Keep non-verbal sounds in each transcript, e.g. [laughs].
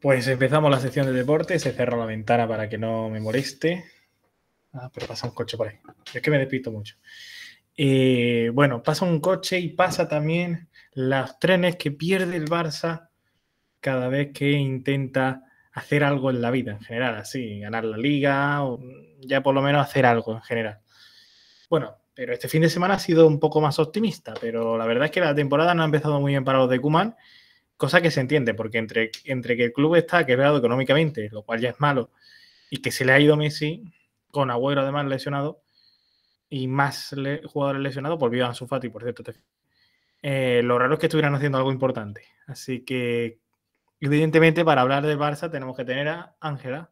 Pues empezamos la sección de deporte, se cerró la ventana para que no me moleste. Ah, pero pasa un coche por ahí. Es que me despisto mucho. Eh, bueno, pasa un coche y pasa también los trenes que pierde el Barça cada vez que intenta hacer algo en la vida en general, así, ganar la liga o ya por lo menos hacer algo en general. Bueno, pero este fin de semana ha sido un poco más optimista, pero la verdad es que la temporada no ha empezado muy bien para los de Cuman. Cosa que se entiende, porque entre, entre que el club está quebrado económicamente, lo cual ya es malo, y que se le ha ido Messi, con Agüero además lesionado, y más le jugadores lesionados, pues vida a Sufati, por cierto. Eh, lo raro es que estuvieran haciendo algo importante. Así que, evidentemente, para hablar de Barça tenemos que tener a Ángela,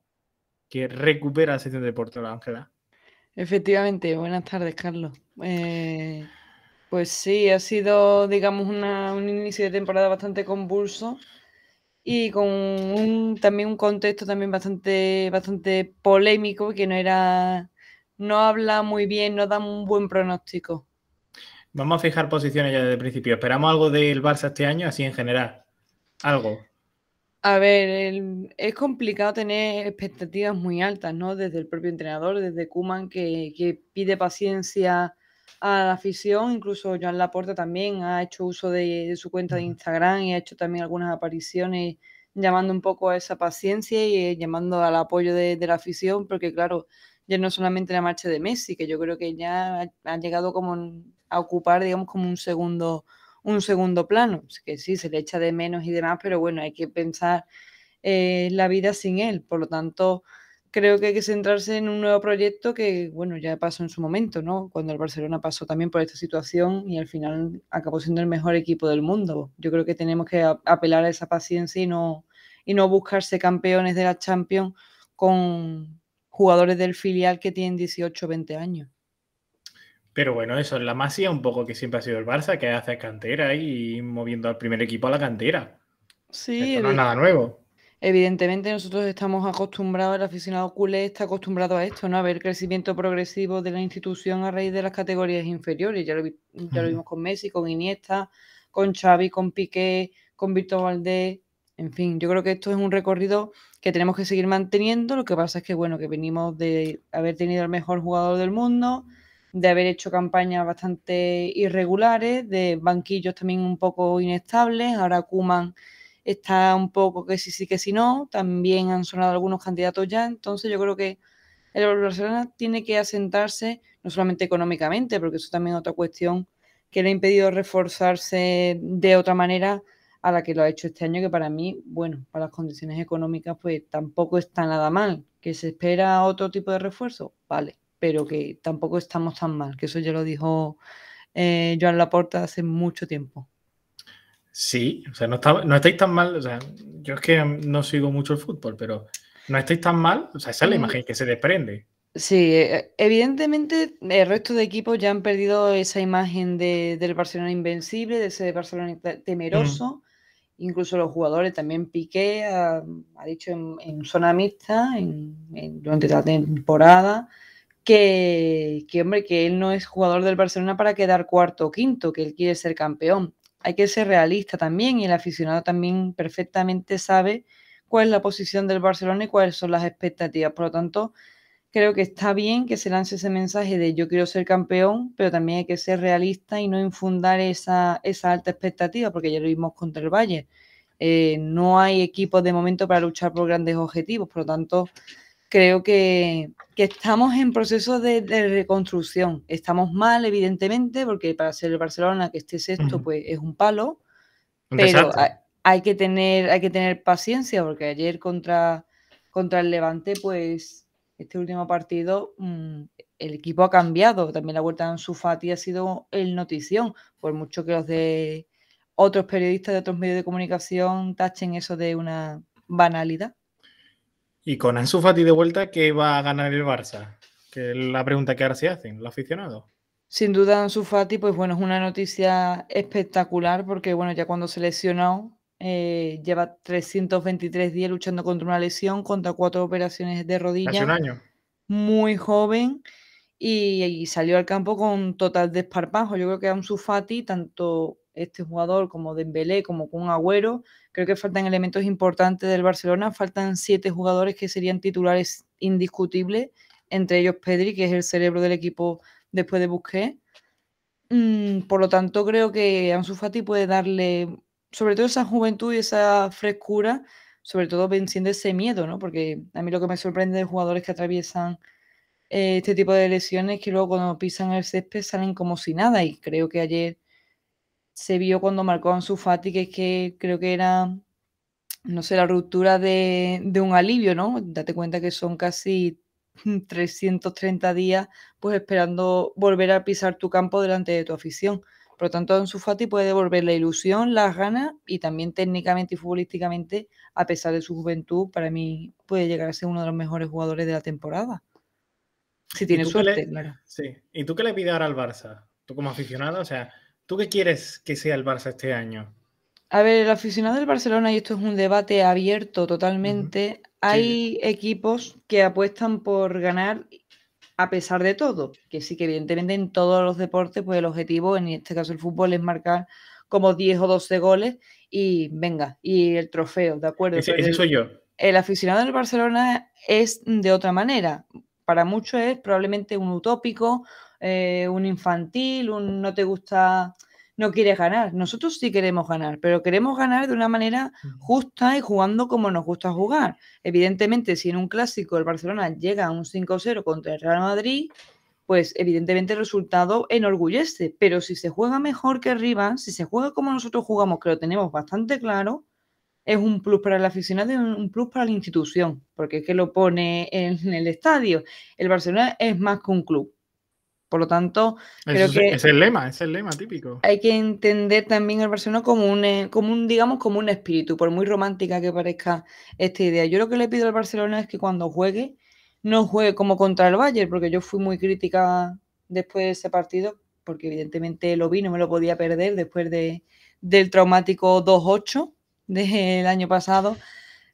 que recupera la sesión de Ángela. Efectivamente, buenas tardes, Carlos. Eh, pues sí, ha sido, digamos, un inicio de temporada bastante convulso y con un, también un contexto también bastante, bastante polémico que no era, no habla muy bien, no da un buen pronóstico. Vamos a fijar posiciones ya desde el principio. ¿Esperamos algo del Barça este año, así en general? ¿Algo? A ver, es complicado tener expectativas muy altas, ¿no? Desde el propio entrenador, desde Kuman, que pide paciencia a la afición, incluso Joan Laporta también ha hecho uso de, su cuenta de Instagram y ha hecho también algunas apariciones llamando un poco a esa paciencia y eh, llamando al apoyo de, la afición, porque claro, ya no solamente la marcha de Messi, que yo creo que ya ha, llegado como a ocupar, digamos, como un segundo, un segundo plano, que sí, se le echa de menos y demás, pero bueno, hay que pensar eh, la vida sin él, por lo tanto creo que hay que centrarse en un nuevo proyecto que, bueno, ya pasó en su momento, ¿no? Cuando el Barcelona pasó también por esta situación y al final acabó siendo el mejor equipo del mundo. Yo creo que tenemos que apelar a esa paciencia y no, buscarse campeones de la Champions con jugadores del filial que tienen 18 20 años. Pero bueno, eso es la masia un poco que siempre ha sido el Barça, que hace cantera y moviendo al primer equipo a la cantera. Sí. no es nada nuevo. Evidentemente nosotros estamos acostumbrados, el aficionado culé está acostumbrado a esto, ¿no? A ver crecimiento progresivo de la institución a raíz de las categorías inferiores. Ya lo, ya lo vimos con Messi, con Iniesta, con Xavi, con Piqué, con Víctor Valdés. En fin, yo creo que esto es un recorrido que tenemos que seguir manteniendo. Lo que pasa es que, bueno, que venimos de haber tenido el mejor jugador del mundo, de haber hecho campañas bastante irregulares, de banquillos también un poco inestables. Ahora Kuman está un poco que sí, sí, que sí, no. También han sonado algunos candidatos ya. Entonces yo creo que el Barcelona tiene que asentarse no solamente económicamente, porque eso también es otra cuestión que le ha impedido reforzarse de otra manera a la que lo ha hecho este año, que para mí, bueno, para las condiciones económicas, pues tampoco está nada mal. Que se espera otro tipo de refuerzo, vale, pero que tampoco estamos tan mal, que eso ya lo dijo eh, Joan Laporta hace mucho tiempo. Sí, o sea, no, está, no estáis tan mal. yo es que no sigo mucho el fútbol, pero no estáis tan mal. O sea, esa es la mm. imagen que se desprende. Sí, e, e, evidentemente el resto de equipos ya han perdido esa imagen del Barcelona invencible, de ese Barcelona temeroso. Mm. Incluso los jugadores también Piqué ha, dicho en, zona mixta durante la temporada que, que, hombre, que él no es jugador del Barcelona para quedar cuarto o quinto, que él quiere ser campeón hay que ser realista también y el aficionado también perfectamente sabe cuál es la posición del Barcelona y cuáles son las expectativas. Por lo tanto, creo que está bien que se lance ese mensaje de yo quiero ser campeón, pero también hay que ser realista y no infundar esa, alta expectativa, porque ya lo vimos contra el Valle. Eh, no hay equipos de momento para luchar por grandes objetivos, por lo tanto, creo que, estamos en proceso de, reconstrucción. Estamos mal, evidentemente, porque para ser el Barcelona que esté sexto, pues es un palo. Pero hay, que tener, hay que tener paciencia, porque ayer contra, contra el Levante, pues este último partido, mm, el equipo ha cambiado. También la vuelta de Ansu ha sido el notición, por mucho que los de otros periodistas de otros medios de comunicación tachen eso de una banalidad. Y con Ansu Fati de vuelta, ¿qué va a ganar el Barça? Que es la pregunta que ahora se hacen los aficionados. Sin duda, Ansu Fati, pues bueno, es una noticia espectacular porque bueno, ya cuando se lesionó, eh, lleva 323 días luchando contra una lesión, contra cuatro operaciones de rodilla. Hace un año. Muy joven y, y salió al campo con total desparpajo. Yo creo que Ansu Fati, tanto este jugador, como Dembélé, como Kun Agüero. Creo que faltan elementos importantes del Barcelona, faltan siete jugadores que serían titulares indiscutibles, entre ellos Pedri, que es el cerebro del equipo después de Busquets. Mm, por lo tanto, creo que Ansu Fati puede darle, sobre todo esa juventud y esa frescura, sobre todo venciendo ese miedo, ¿no? Porque a mí lo que me sorprende de jugadores que atraviesan eh, este tipo de lesiones que luego cuando pisan el césped salen como si nada y creo que ayer se vio cuando marcó a su Fati, que es que creo que era, no sé, la ruptura de, un alivio, ¿no? Date cuenta que son casi 330 [laughs] días pues esperando volver a pisar tu campo delante de tu afición. Por lo tanto, su Fati puede devolver la ilusión, las ganas y también técnicamente y futbolísticamente, a pesar de su juventud, para mí puede llegar a ser uno de los mejores jugadores de la temporada. Si tiene suerte, Sí. ¿Y tú qué le pides ahora al Barça? Tú como aficionado, o sea, ¿Tú qué quieres que sea el Barça este año? A ver, el aficionado del Barcelona, y esto es un debate abierto totalmente, hay equipos que apuestan por ganar a pesar de todo, que sí que evidentemente en todos los deportes, pues el objetivo, en este caso el fútbol, es marcar como 10 o 12 goles y venga, y el trofeo, ¿de acuerdo? Ese, soy yo. El aficionado del Barcelona es de otra manera. Para muchos es probablemente un utópico, eh, un infantil, un no te gusta, no quieres ganar. Nosotros sí queremos ganar, pero queremos ganar de una manera justa y jugando como nos gusta jugar. Evidentemente, si en un clásico el Barcelona llega a un 5-0 contra el Real Madrid, pues evidentemente el resultado enorgullece. Pero si se juega mejor que arriba si se juega como nosotros jugamos, que lo tenemos bastante claro, es un plus para el aficionado y un plus para la institución, porque es que lo pone en el estadio. El Barcelona es más que un club. Por lo tanto, es, el lema, es el lema típico. Hay que entender también el Barcelona como un, eh, como digamos, como un espíritu, por muy romántica que parezca esta idea. Yo lo que le pido al Barcelona es que cuando juegue, no juegue como contra el Bayern, porque yo fui muy crítica después de ese partido, porque evidentemente lo vi, no me lo podía perder después de, del traumático 2-8 del año pasado.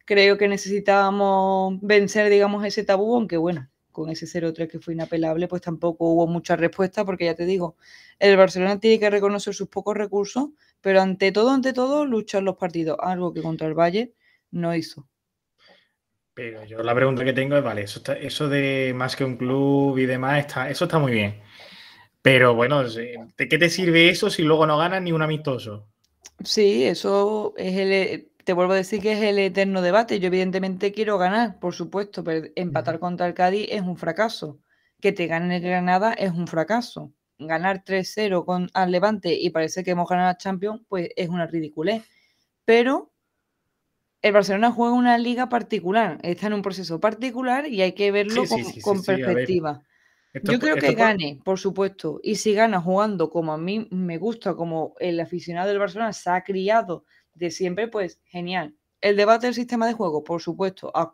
Creo que necesitábamos vencer, digamos, ese tabú, aunque bueno, con ese 0-3 que fue inapelable, pues tampoco hubo mucha respuesta, porque ya te digo, el Barcelona tiene que reconocer sus pocos recursos, pero ante todo, ante todo, luchar los partidos, algo que contra el Valle no hizo. Pero yo la pregunta que tengo es, vale, eso, de más que un club y demás, está, eso está muy bien. Pero bueno, ¿de qué te sirve eso si luego no ganas ni un amistoso? Sí, eso es el, te vuelvo a decir que es el eterno debate. Yo evidentemente quiero ganar, por supuesto, pero empatar contra el Cádiz es un fracaso. Que te gane el Granada es un fracaso. Ganar 3-0 con al Levante y parece que hemos ganado al Champions, pues es una ridiculez. Pero el Barcelona juega una liga particular, está en un proceso particular y hay que verlo con, perspectiva. Yo creo que gane, por supuesto, y si gana jugando como a mí me gusta, como el aficionado del Barcelona se ha criado de siempre, pues genial. El debate del sistema de juego, por supuesto. A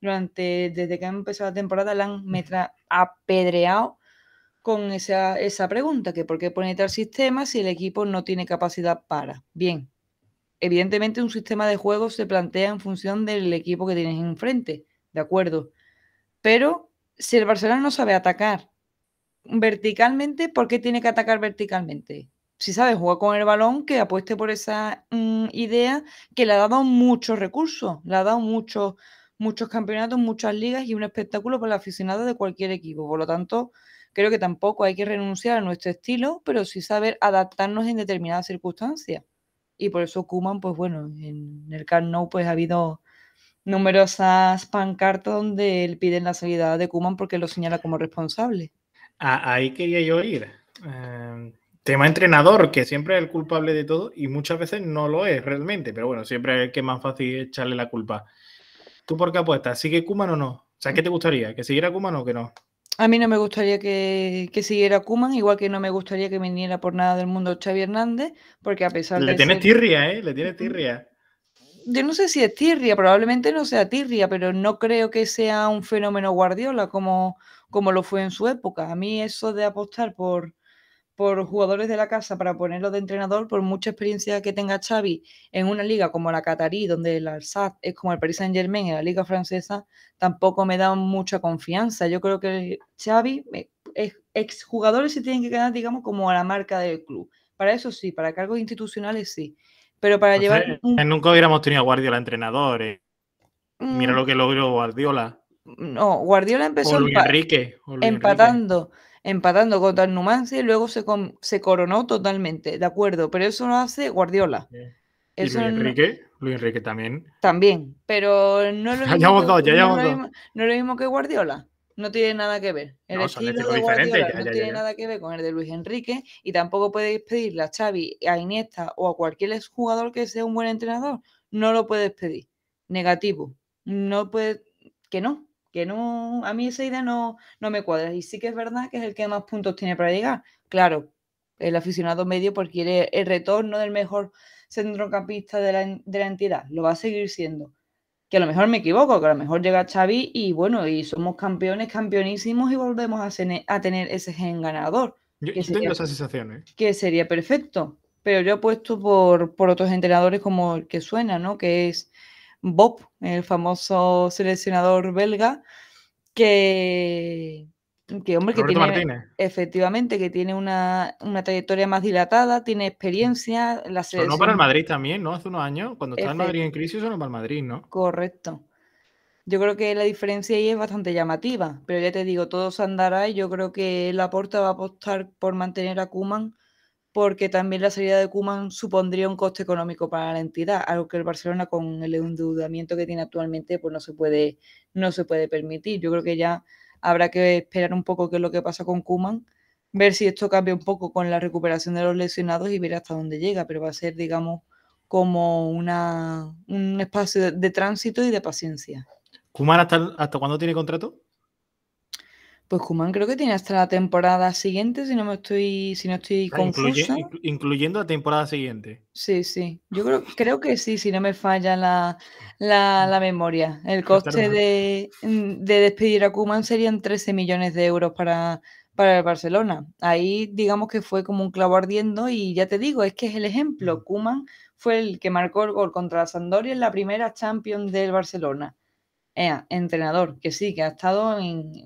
durante, desde que ha empezado la temporada, la han apedreado con esa, esa pregunta, que por qué pone tal sistema si el equipo no tiene capacidad para. Bien, evidentemente un sistema de juego se plantea en función del equipo que tienes enfrente, ¿de acuerdo? Pero si el Barcelona no sabe atacar verticalmente, ¿por qué tiene que atacar verticalmente? si sabe jugar con el balón, que apueste por esa mm, idea que le ha dado muchos recursos, le ha dado muchos, muchos campeonatos, muchas ligas y un espectáculo para el aficionado de cualquier equipo. Por lo tanto, creo que tampoco hay que renunciar a nuestro estilo, pero sí saber adaptarnos en determinadas circunstancias. Y por eso Kuman, pues bueno, en el Camp Nou pues ha habido numerosas pancartas donde él pide la salida de Kuman porque lo señala como responsable. Ah, ahí quería yo ir. Em, tema entrenador, que siempre es el culpable de todo y muchas veces no lo es realmente, pero bueno, siempre es el que más fácil echarle la culpa. ¿Tú por qué apuestas? ¿Sigue Kuman o no? O sea, ¿qué te gustaría? ¿Que siguiera Kuman o que no? A mí no me gustaría que, siguiera Kuman, igual que no me gustaría que viniera por nada del mundo Xavi Hernández, porque a pesar de. Le tienes tirria, ¿eh? Le tienes tirria. Yo no sé si es tirria, probablemente no sea tirria, pero no creo que sea un fenómeno Guardiola como, como lo fue en su época. A mí eso de apostar por, por jugadores de la casa para ponerlo de entrenador, por mucha experiencia que tenga Xavi en una liga como la Qatarí, donde el Alsace es como el Paris Saint-Germain en la liga francesa, tampoco me da mucha confianza. Yo creo que Xavi, eh, jugadores se tienen que quedar, digamos, como a la marca del club. Para eso sí, para cargos institucionales sí. Pero para llevar... Nunca hubiéramos tenido a Guardiola entrenadores. Eh. Mm. Mira lo que logró Guardiola. No, Guardiola empezó empatando empatando contra el Numancia y luego se, coronó totalmente, de acuerdo, pero eso lo hace Guardiola. ¿Y Luis Enrique? Luis Enrique también. También, pero no lo [laughs] mismo, ya que, no, es lo mismo que Guardiola. No tiene nada que ver. El no, estilo de Guardiola no tiene nada que ver con el de Luis Enrique y tampoco puedes pedirle a Xavi, a Iniesta o a cualquier jugador que sea un buen entrenador. No lo puedes pedir. Negativo. No puede que no que no, a mí esa idea no, no me cuadra. Y sí que es verdad que es el que más puntos tiene para llegar. Claro, el aficionado medio porque pues, el retorno del mejor centrocampista de la, entidad, lo va a seguir siendo. Que a lo mejor me equivoco, que a lo mejor llega Xavi y bueno, y somos campeones, campeonísimos y volvemos a, a tener ese gen ganador. Yo, que sería, tengo esa sensación, ¿eh? Que sería perfecto, pero yo apuesto puesto por, por otros entrenadores como el que suena, ¿no? Que es Bob, el famoso seleccionador belga, que, hombre, que tiene, efectivamente, que tiene una, trayectoria más dilatada, tiene experiencia. La para el Madrid también, ¿no? Hace unos años, cuando estaba en Madrid en crisis, sonó para el Madrid, ¿no? Correcto. Yo creo que la diferencia ahí es bastante llamativa, pero ya te digo, todos andarán y yo creo que Laporta va a apostar por mantener a Kuman porque también la salida de Kuman supondría un coste económico para la entidad, algo que el Barcelona con el endeudamiento que tiene actualmente pues no se puede, no se puede permitir. Yo creo que ya habrá que esperar un poco qué es lo que pasa con Kuman, ver si esto cambia un poco con la recuperación de los lesionados y ver hasta dónde llega, pero va a ser, digamos, como una, un espacio de, tránsito y de paciencia. ¿Kuman hasta, hasta cuándo tiene contrato? Pues Kuman creo que tiene hasta la temporada siguiente, si no me estoy, si no estoy ah, confusa. incluyendo la temporada siguiente. Sí, sí. Yo creo, creo que sí, si no me falla la, memoria. El coste mm, de, despedir a Kuman serían 13 millones de euros para, para el Barcelona. Ahí digamos que fue como un clavo ardiendo y ya te digo, es que es el ejemplo. Kuman fue el que marcó el gol contra Sampdoria en la primera Champions del Barcelona eh, entrenador, que sí, que ha estado en, eh,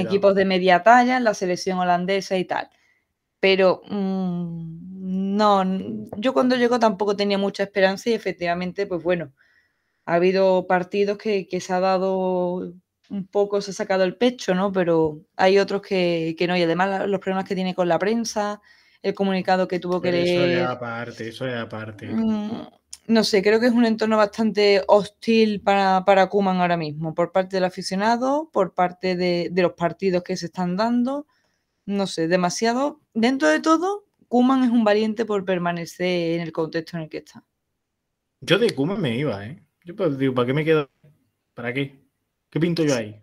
equipos, de media talla, en la selección holandesa y tal. Pero mm, no, yo cuando llego tampoco tenía mucha esperanza y efectivamente, pues bueno, ha habido partidos que, se ha dado un poco, se ha sacado el pecho, ¿no? Pero hay otros que, no, y además los problemas que tiene con la prensa, el comunicado que tuvo que leer. Eso es aparte, eso es aparte. Mm, no sé, creo que es un entorno bastante hostil para, para Kuman ahora mismo, por parte del aficionado, por parte de, los partidos que se están dando. No sé, demasiado. Dentro de todo, Kuman es un valiente por permanecer en el contexto en el que está. Yo de Kuman me iba, ¿eh? Yo pues, digo, ¿para qué me quedo? ¿Para qué? ¿Qué pinto yo ahí?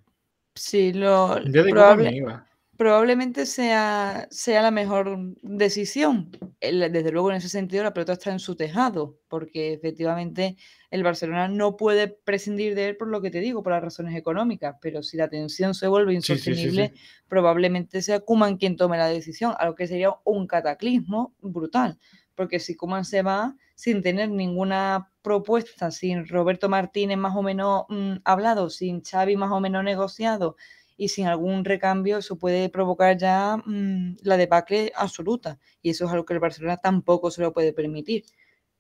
Sí, lo. Yo de me iba probablemente sea, sea la mejor decisión. Desde luego, en ese sentido, la pelota está en su tejado, porque efectivamente el Barcelona no puede prescindir de él por lo que te digo, por las razones económicas, pero si la tensión se vuelve insostenible, probablemente sea Cuman quien tome la decisión, a lo que sería un cataclismo brutal, porque si Cuman se va sin tener ninguna propuesta, sin Roberto Martínez más o menos mm, hablado, sin Xavi más o menos negociado, y sin algún recambio eso puede provocar ya mm, la debacle absoluta y eso es algo que el Barcelona tampoco se lo puede permitir.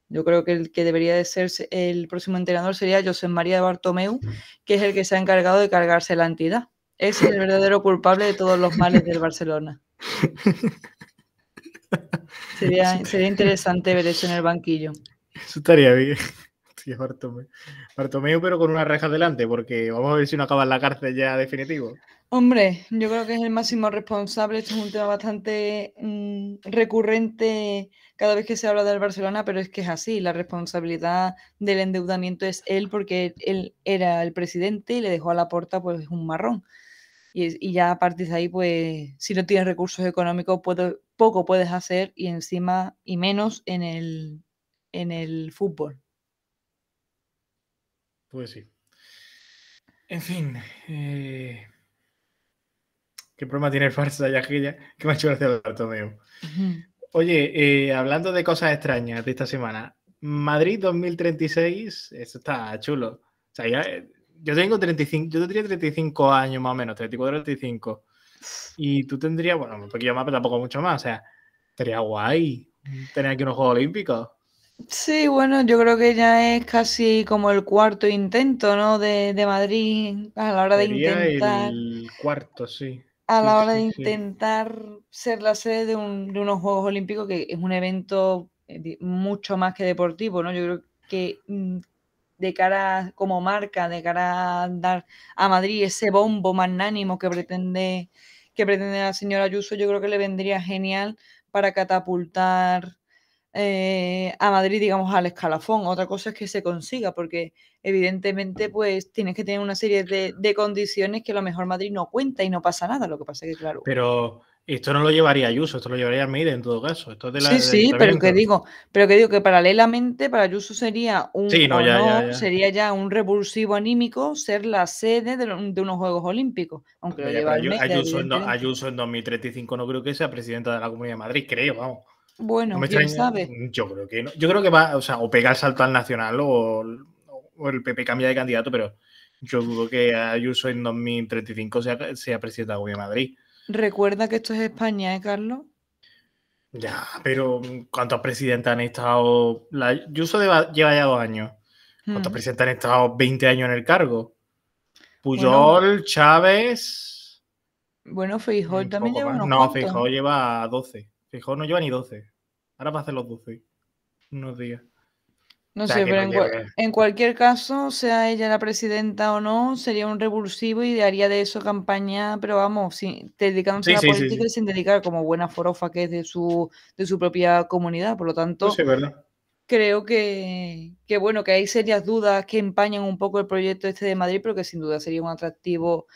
Yo creo que el que debería de ser el próximo entrenador sería José María Bartomeu, mm. que es el que se ha encargado de cargarse la entidad. Es el verdadero culpable de todos los males del Barcelona. [laughs] Sería, sería interesante ver eso en el banquillo. Eso estaría bien sí, pero con una reja delante, porque vamos a ver si no acaba en la cárcel ya definitivo. Hombre, yo creo que es el máximo responsable. Esto es un tema bastante mm, recurrente cada vez que se habla del Barcelona, pero es que es así. La responsabilidad del endeudamiento es él, porque él era el presidente y le dejó a la puerta pues un marrón. Y, ya a partir de ahí, pues, si no tienes recursos económicos, poco puedes hacer y encima, y menos en el, en el fútbol. Pues sí. En fin. Eh, ¿Qué problema tiene el farsa allá aquella? Que me ha hecho gracia el Bartomeu. Oye, eh, hablando de cosas extrañas de esta semana, Madrid 2036, eso está chulo. O sea, eh, yo tengo 35, yo tendría 35 años más o menos, 34, 35. Y tú tendrías, bueno, un poquito más, pero tampoco mucho más. O sea, estaría guay tener aquí unos Juegos Olímpicos. Sí, bueno, yo creo que ya es casi como el cuarto intento, ¿no? De, Madrid a la hora de intentar. cuarto, sí. A la hora de intentar ser la sede de, unos Juegos Olímpicos, que es un evento eh, mucho más que deportivo, ¿no? Yo creo que mm, de cara como marca, de cara a dar a Madrid ese bombo magnánimo que pretende que pretende la señora Ayuso, yo creo que le vendría genial para catapultar eh, a Madrid, digamos, al escalafón. Otra cosa es que se consiga, porque evidentemente, pues tienes que tener una serie de, de, condiciones que a lo mejor Madrid no cuenta y no pasa nada. Lo que pasa es que, claro. Pero esto no lo llevaría Ayuso, esto lo llevaría Almeida en todo caso. Esto sí, sí, pero que digo, pero que digo que paralelamente para Ayuso sería un sería ya un revulsivo anímico ser la sede de, unos Juegos Olímpicos. Aunque lo en, Ayuso en 2035 no creo que sea presidenta de la Comunidad de Madrid, creo, vamos. Bueno, quién mm, Yo creo que Yo creo que va, o sea, o pega el salto al nacional o, el PP cambia de candidato, pero yo dudo que Ayuso en 2035 sea, sea presidenta de Madrid. Recuerda que esto es España, ¿eh, Carlos? Ya, pero mm, ¿cuántos presidentes han estado? La Ayuso lleva, ya dos años. ¿Cuántos hmm. presidentes han estado 20 años en el cargo? Puyol, Chávez. Bueno, Feijóo mm, también lleva unos No, Feijóo lleva 12. Fijo, no lleva ni 12. Ahora va a hacer los 12. Unos días. No sé, pero en, cualquier caso, sea ella la presidenta o no, sería un revulsivo y haría de eso campaña, pero vamos, dedicándose a la política sin dedicar como buena forofa que es de su, de su propia comunidad. Por lo tanto, creo que, que, bueno, que hay serias dudas que empañan un poco el proyecto este de Madrid, pero que sin duda sería un atractivo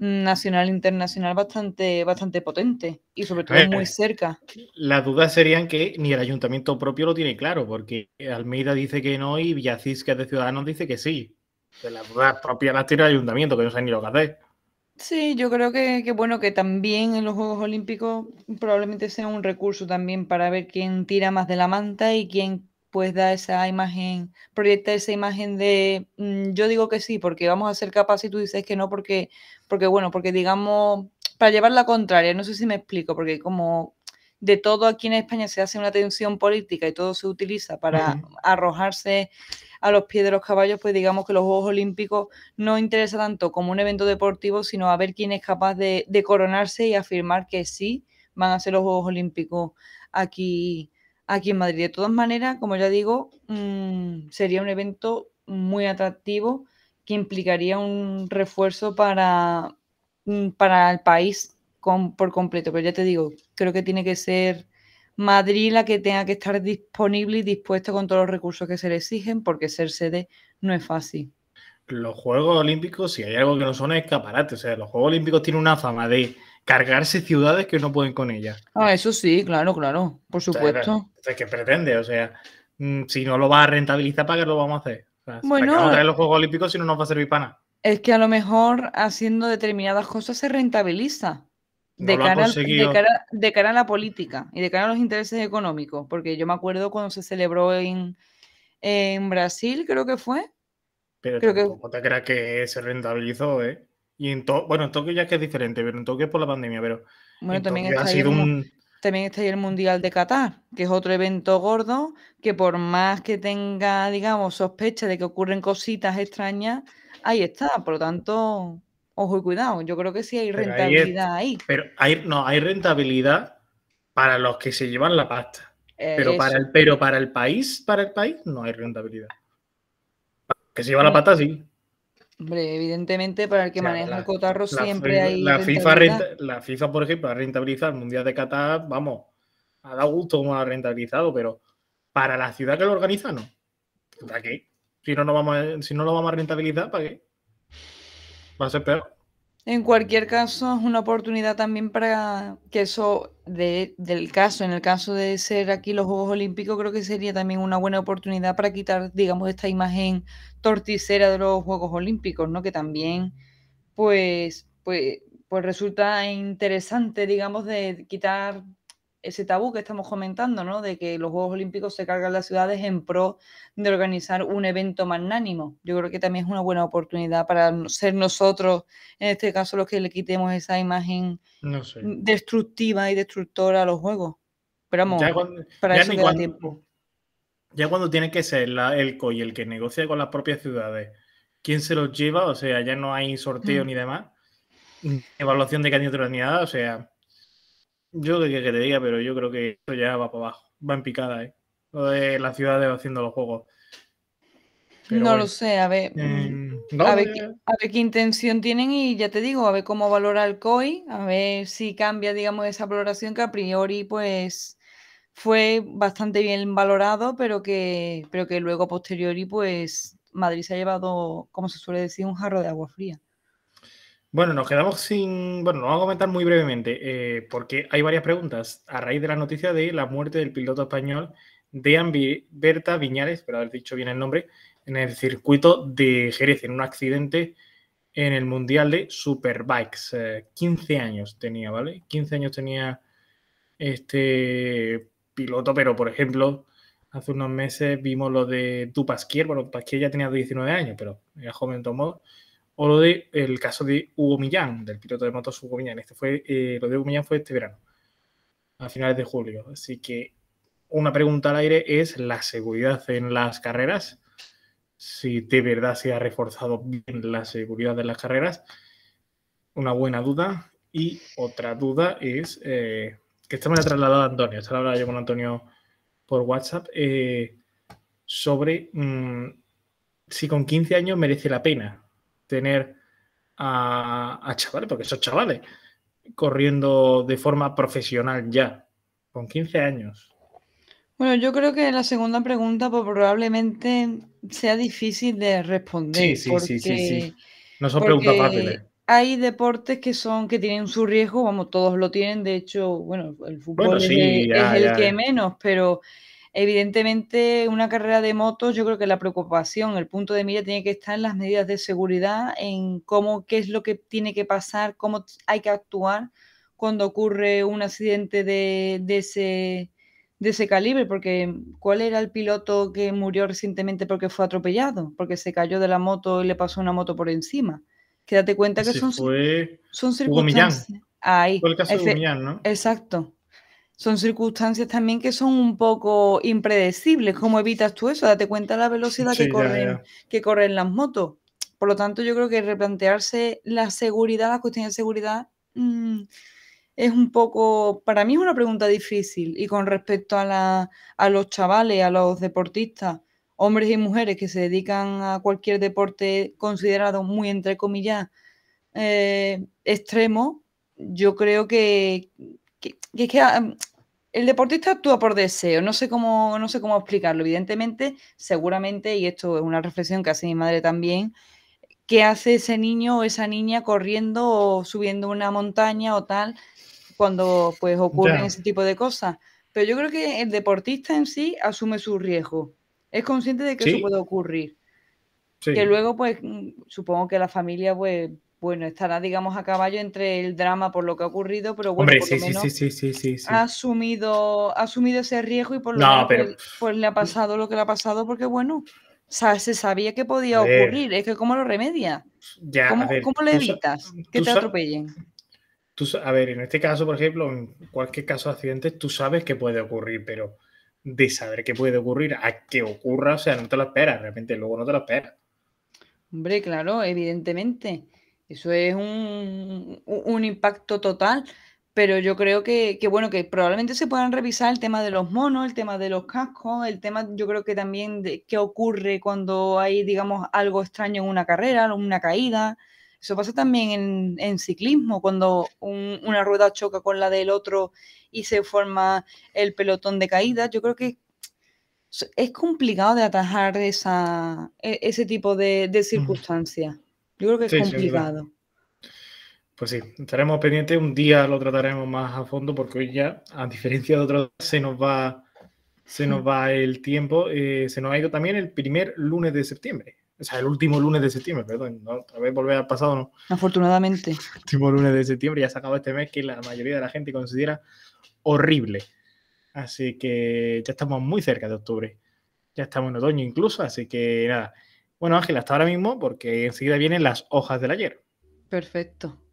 nacional internacional bastante, bastante potente y sobre todo muy eh, cerca. Las dudas serían que ni el ayuntamiento propio lo tiene claro, porque Almeida dice que no y Villacís, que es de Ciudadanos, dice que sí. De las dudas propias las tiene el ayuntamiento, que no sabe ni lo que hacer. Sí, yo creo que, que, bueno, que también en los Juegos Olímpicos probablemente sea un recurso también para ver quién tira más de la manta y quién pues da esa imagen, proyecta esa imagen de mm, yo digo que sí, porque vamos a ser capaces y tú dices que no, porque, porque bueno, porque digamos, para llevar la contraria, no sé si me explico, porque como de todo aquí en España se hace una tensión política y todo se utiliza para arrojarse a los pies de los caballos, pues digamos que los Juegos Olímpicos no interesa tanto como un evento deportivo, sino a ver quién es capaz de, de coronarse y afirmar que sí van a ser los Juegos Olímpicos aquí aquí en Madrid. De todas maneras, como ya digo, mm, sería un evento muy atractivo que implicaría un refuerzo para, mm, para el país por completo. Pero ya te digo, creo que tiene que ser Madrid la que tenga que estar disponible y dispuesta con todos los recursos que se le exigen, porque ser sede no es fácil. Los Juegos Olímpicos, si hay algo que no son, es escaparate. O sea, los Juegos Olímpicos tienen una fama de cargarse ciudades que no pueden con ellas. Ah, eso sí, claro, claro, por supuesto. Es ¿Qué pretende? O sea, mm, si no lo va a rentabilizar, ¿para qué lo vamos a hacer? bueno, los Juegos Olímpicos si no nos va a servir para nada? Es que a lo mejor haciendo determinadas cosas se rentabiliza. De, cara, de, a la política y de cara a los intereses económicos, porque yo me acuerdo cuando se celebró en, en Brasil, creo que fue. Pero creo tampoco que... te creas que se rentabilizó, ¿eh? Y en to bueno, en Tokio ya que es diferente, pero en Tokio es por la pandemia, pero. también está, ha sido un... también está ahí el Mundial de Qatar, que es otro evento gordo que por más que tenga, digamos, sospecha de que ocurren cositas extrañas, ahí está. Por lo tanto, ojo y cuidado. Yo creo que sí hay rentabilidad ahí. Pero hay, no, hay rentabilidad para los que se llevan la pasta. pero, para el, pero para el país, para el país, no hay rentabilidad. Que se lleva la pasta, sí. Hombre, evidentemente para el que maneja el cotarro siempre hay. La FIFA, la FIFA, por ejemplo, ha rentabilizado el Mundial de Qatar, vamos, ha dado gusto como ha rentabilizado, pero para la ciudad que lo organiza, no. ¿Para qué? Si no, no vamos si no lo vamos a rentabilizar, ¿para qué? Va a ser peor. En cualquier caso, es una oportunidad también para que eso del caso, en el caso de ser aquí los Juegos Olímpicos, creo que sería también una buena oportunidad para quitar, digamos, esta imagen torticera de los Juegos Olímpicos, ¿no? Que también, pues, pues, pues resulta interesante, digamos, de quitar ese tabú que estamos comentando, ¿no? De que los Juegos Olímpicos se cargan las ciudades en pro de organizar un evento magnánimo. Yo creo que también es una buena oportunidad para ser nosotros, en este caso, los que le quitemos esa imagen destructiva y destructora a los Juegos. Pero ya cuando, para eso tiempo. Ya cuando tiene que ser la, el COI el que negocia con las propias ciudades, quién se los lleva, o sea, ya no hay sorteo mm. ni demás, evaluación de candidatura ni nada, o sea yo que, te diga, pero yo creo que esto ya va para abajo. Va en picada, ¿eh? Lo de la ciudad haciendo los juegos. no lo sé, a ver. Mm, eh, eh. a, ver qué, intención tienen y ya te digo, a ver cómo valora el COI, a ver si cambia, digamos, esa valoración que a priori, pues, fue bastante bien valorado, pero que, pero que luego, posteriori, pues, Madrid se ha llevado, como se suele decir, un jarro de agua fría. Bueno, nos quedamos sin. Bueno, nos vamos a comentar muy brevemente, eh, porque hay varias preguntas a raíz de la noticia de la muerte del piloto español Dean Berta Viñales, pero haber dicho bien el nombre, en el circuito de Jerez, en un accidente en el Mundial de Superbikes. 15 eh, años tenía, ¿vale? 15 años tenía este piloto, pero por ejemplo, hace unos meses vimos lo de Dupasquier, bueno, Pasquier ya tenía 19 años, pero era joven de todo modo o lo de el caso de Hugo Millán, del piloto de motos Hugo Millán. Este fue, eh, lo de Hugo Millán fue este verano, a finales de julio. Así que una pregunta al aire es la seguridad en las carreras, si de verdad se ha reforzado bien la seguridad de las carreras. Una buena duda. Y otra duda es, eh, que esta me la ha trasladado a Antonio, esta la hablaba yo con Antonio por WhatsApp, eh, sobre mm, si con 15 años merece la pena tener a, chavales, porque son chavales, corriendo de forma profesional ya, con 15 años. Bueno, yo creo que la segunda pregunta pues, probablemente sea difícil de responder. Sí, sí, sí, No son preguntas fáciles. Hay deportes que son que tienen su riesgo, vamos, todos lo tienen. De hecho, bueno, el fútbol es, el que menos, pero Evidentemente, una carrera de motos, yo creo que la preocupación, el punto de mira tiene que estar en las medidas de seguridad, en cómo, qué es lo que tiene que pasar, cómo hay que actuar cuando ocurre un accidente de, ese, de ese calibre, porque ¿cuál era el piloto que murió recientemente porque fue atropellado? Porque se cayó de la moto y le pasó una moto por encima. Quédate cuenta que son, fue son circunstancias. Ahí. el caso Exacto son circunstancias también que son un poco impredecibles. ¿Cómo evitas tú eso? Date cuenta de la velocidad que, corren, que corren las motos. Por lo tanto, yo creo que replantearse la seguridad, la cuestión de seguridad, mm, es un poco, para mí es una pregunta difícil. Y con respecto a, a los chavales, a los deportistas, hombres y mujeres que se dedican a cualquier deporte considerado muy, entre comillas, eh, extremo, yo creo que ah, el deportista actúa por deseo, no sé cómo, no sé cómo explicarlo. Evidentemente, seguramente, y esto es una reflexión que hace mi madre también, ¿qué hace ese niño o esa niña corriendo o subiendo una montaña o tal, cuando pues ocurren ese tipo de cosas. Pero yo creo que el deportista en sí asume su riesgo. Es consciente de que eso puede ocurrir. Que luego, pues, mm, supongo que la familia, pues, bueno, estará, digamos, a caballo entre el drama por lo que ha ocurrido, pero bueno, por lo menos Ha, asumido, asumido ese riesgo y por lo menos pues, pues le ha pasado lo que le ha pasado, porque bueno, se sabía que podía ocurrir. Es que, ¿cómo lo remedia? ¿Cómo, le evitas que te atropellen? a ver, en este caso, por ejemplo, en cualquier caso de accidentes, tú sabes que puede ocurrir, pero de saber que puede ocurrir a que ocurra, o sea, no te lo esperas, realmente luego no te lo esperas. Hombre, claro, evidentemente. Eso es un, impacto total, pero yo creo que, que, bueno, que probablemente se puedan revisar el tema de los monos, el tema de los cascos, el tema, yo creo que también de qué ocurre cuando hay, digamos, algo extraño en una carrera, una caída. Eso pasa también en, ciclismo, cuando una rueda choca con la del otro y se forma el pelotón de caída. Yo creo que es complicado de atajar e, ese tipo de, circunstancias. Yo creo que es complicado. Pues sí, estaremos pendientes, un día lo trataremos más a fondo porque hoy ya, a diferencia de otros, se nos va, se nos va el tiempo, eh, se nos ha ido también el primer lunes de septiembre, o sea, el último lunes de septiembre, perdón, no, otra vez volver al pasado, ¿no? Afortunadamente. El [laughs] último lunes de septiembre, ya se sacado este mes que la mayoría de la gente considera horrible. Así que ya estamos muy cerca de octubre, ya estamos en otoño incluso, así que nada bueno, Ángela, hasta ahora mismo, porque enseguida vienen las hojas del ayer. Perfecto.